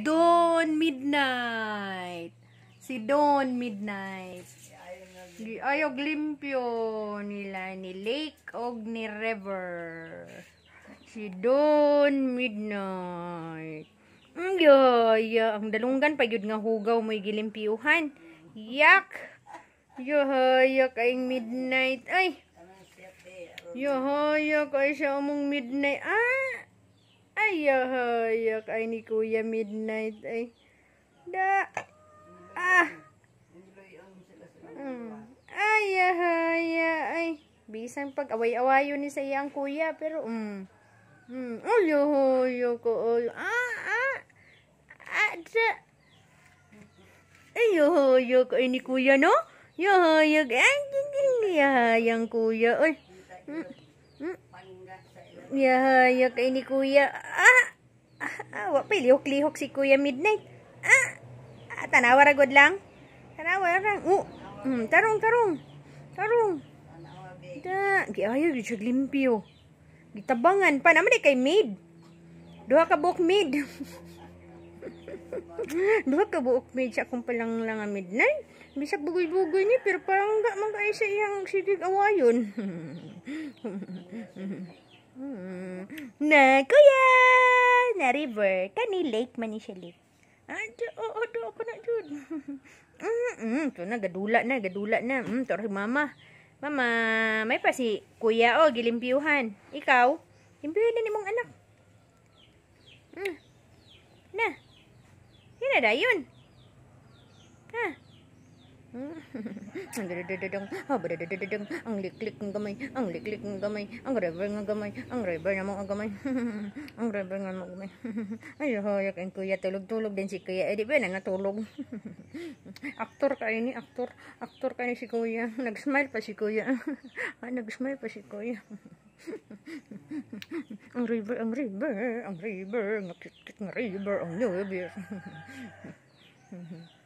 Don Midnight. Si Don Midnight. Ayaw glimpyo nila ni Lake og ni River. Si Don Midnight. Yo, mm, yo. Ang dalungan pa yun nga hugaw mo'y gilimpiyuhan. Yak! Yo, yak ay midnight. Ay! Yo, yak ay siya among midnight. Ah! Ayahayak ay ni Kuya Midnight ay. Da. Ah. Mm. Ayahaya ay. Bisan pag away-awayo ni sa iyang kuya pero um. Mm. mm. oh, hoyo ko. Ah ah. Ah. Da. Ayahayak ay ni Kuya no? Yahayag ay. Yahayang kuya. Ay. Mm. Hmm? Yahaya kay ni kuya. Ah! ah, ah Lihok-lihok si kuya midnight. Ah! ah tanawa ragod lang. Tanawa rang. Oh! Mm, tarong, tarong. Tarong. Da. Yahaya, siya limpyo. Gitabangan pa. Naman eh, kay maid. Duha ka buok maid. Duha ka buok maid. sa kung palang lang midnight. Bisag bugoy-bugoy ni pero parang ga man kay sa iyang sidig awayon. na, kuya! Na river. Kani lake man ni siya lake. Ado, ah, oo, do, ako na, dude. mm, mm, na, gadula na, gadula na. Mm, to mama. Mama, may pa si kuya, oh, gilimpiyuhan. Ikaw, limpiyuhan na ni mong anak. Mm. Na. Yun na da, yun. ang dadadadang, ah, badadadadang, ang liklik ng gamay, ang liklik ng gamay, ang rubber ng gamay, ang rubber na mga gamay, ang rubber ng mga gamay. Ay, hoyak ang kuya, tulog-tulog din si kuya. Eh, di ba na natulog? aktor ka ini, aktor, aktor ka ni si kuya. Nag-smile pa si kuya. ah, nag-smile pa si kuya. ang river, ang river, ang river, ang river, ang river, ang river.